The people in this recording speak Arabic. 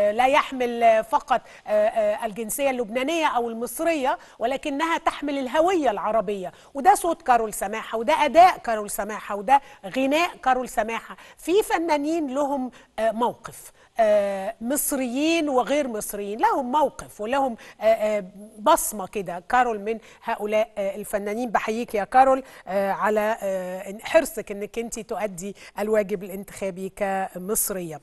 لا يحمل فقط آه، آه، الجنسية اللبنانية أو المصرية ولكنها تحمل الهوية العربية وده صوت كارول سماحة وده أداء كارول سماحة وده غناء كارول سماحة في فنانين لهم آه، موقف مصريين وغير مصريين لهم موقف ولهم بصمة كده كارول من هؤلاء الفنانين بحييك يا كارول على حرصك انك انت تؤدي الواجب الانتخابي كمصرية